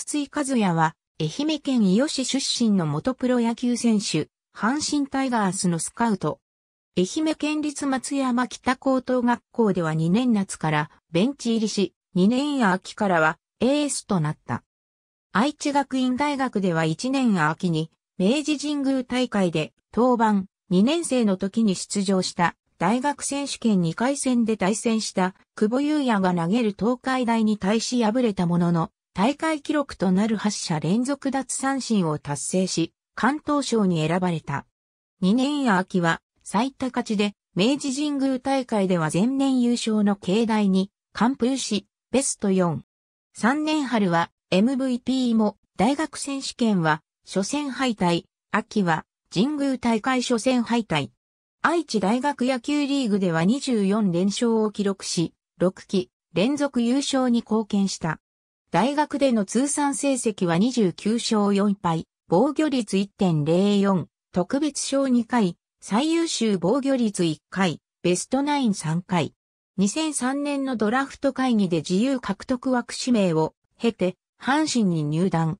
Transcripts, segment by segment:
筒井和也は、愛媛県伊予市出身の元プロ野球選手、阪神タイガースのスカウト。愛媛県立松山北高等学校では2年夏からベンチ入りし、2年秋からはエースとなった。愛知学院大学では1年秋に明治神宮大会で登板2年生の時に出場した大学選手権2回戦で対戦した久保優也が投げる東海大に対し敗れたものの大会記録となる8者連続奪三振を達成し、関東賞に選ばれた。2年や秋は最多勝ちで、明治神宮大会では前年優勝の境内に、完封し、ベスト4。3年春は MVP も、大学選手権は、初戦敗退、秋は、神宮大会初戦敗退。愛知大学野球リーグでは24連勝を記録し、6期連続優勝に貢献した。大学での通算成績は29勝4敗、防御率1.04、特別賞2回、最優秀防御率1回、ベストナイン3回。2003年のドラフト会議で自由獲得枠指名を経て、阪神に入団。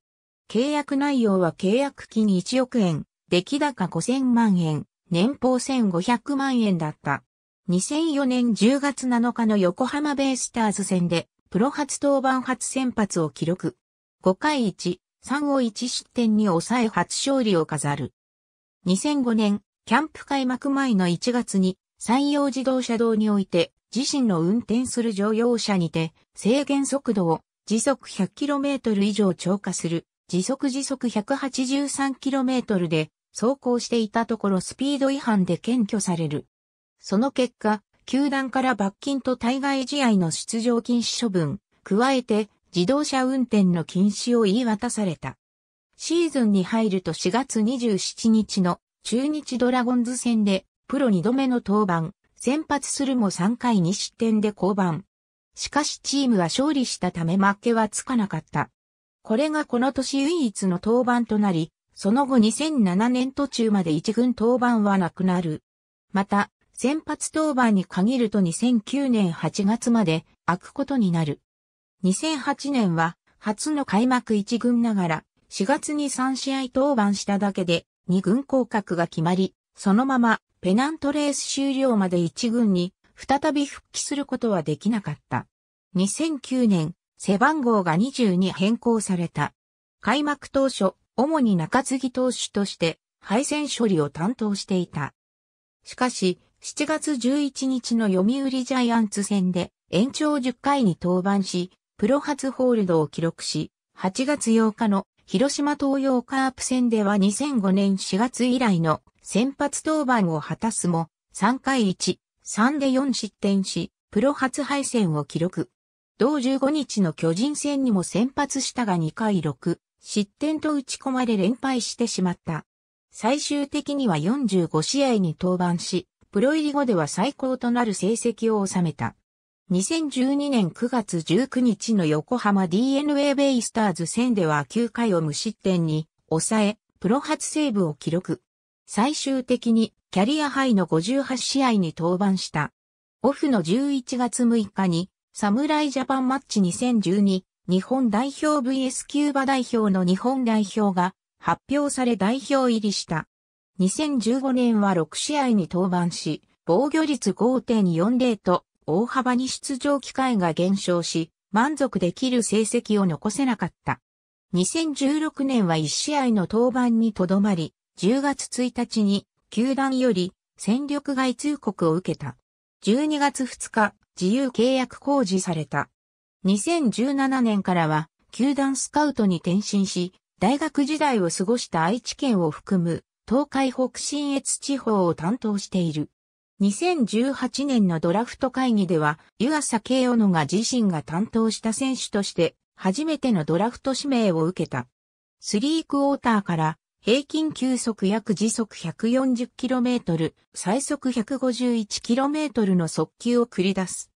契約内容は契約金1億円、出来高5000万円、年俸1500万円だった。2004年10月7日の横浜ベイスターズ戦でプロ初登板初先発を記録。5回1、3を1失点に抑え初勝利を飾る。2005年、キャンプ開幕前の1月に、山陽自動車道において、自身の運転する乗用車にて、制限速度を時速 100km 以上超過する、時速時速 183km で走行していたところスピード違反で検挙される。その結果、球団から罰金と対外試合の出場禁止処分、加えて自動車運転の禁止を言い渡された。シーズンに入ると4月27日の中日ドラゴンズ戦でプロ2度目の登板、先発するも3回2失点で降板。しかしチームは勝利したため負けはつかなかった。これがこの年唯一の登板となり、その後2007年途中まで一軍登板はなくなる。また、先発登板に限ると2009年8月まで開くことになる。2008年は初の開幕1軍ながら4月に3試合登板しただけで2軍降格が決まり、そのままペナントレース終了まで1軍に再び復帰することはできなかった。2009年、背番号が20に変更された。開幕当初、主に中継ぎ投手として、敗戦処理を担当していた。しかし、7月11日の読売ジャイアンツ戦で延長10回に登板し、プロ初ホールドを記録し、8月8日の広島東洋カープ戦では2005年4月以来の先発登板を果たすも、3回1、3で4失点し、プロ初敗戦を記録。同15日の巨人戦にも先発したが2回6、失点と打ち込まれ連敗してしまった。最終的には45試合に登板し、プロ入り後では最高となる成績を収めた。2012年9月19日の横浜 DNA ベイスターズ戦では9回を無失点に抑え、プロ初セーブを記録。最終的にキャリアハイの58試合に登板した。オフの11月6日に、侍ジャパンマッチ2012、日本代表 VS キューバ代表の日本代表が発表され代表入りした。2015年は6試合に登板し、防御率5.40と大幅に出場機会が減少し、満足できる成績を残せなかった。2016年は1試合の登板にとどまり、10月1日に球団より戦力外通告を受けた。12月2日、自由契約公示された。2017年からは、球団スカウトに転身し、大学時代を過ごした愛知県を含む東海北信越地方を担当している。2018年のドラフト会議では、湯浅慶小野が自身が担当した選手として、初めてのドラフト指名を受けた。スリークォーターから平均球速約時速 140km、最速 151km の速球を繰り出す。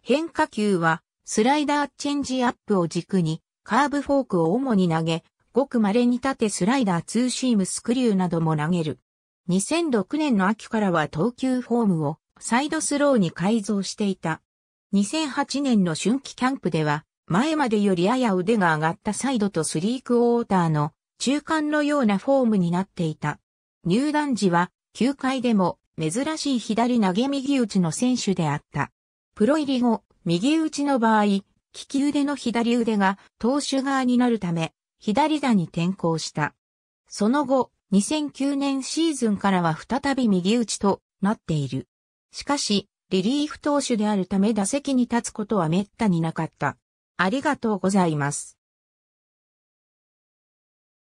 変化球はスライダーチェンジアップを軸にカーブフォークを主に投げ、ごく稀に縦スライダー、ツーシーム、スクリューなども投げる。2006年の秋からは投球フォームをサイドスローに改造していた。2008年の春季キャンプでは、前までよりやや腕が上がったサイドとスリークウォーターの中間のようなフォームになっていた。入団時は球界でも珍しい左投げ右打ちの選手であった。プロ入り後、右打ちの場合、利き腕の左腕が投手側になるため、左打に転向した。その後、2009年シーズンからは再び右打ちとなっている。しかし、リリーフ投手であるため打席に立つことは滅多になかった。ありがとうございます。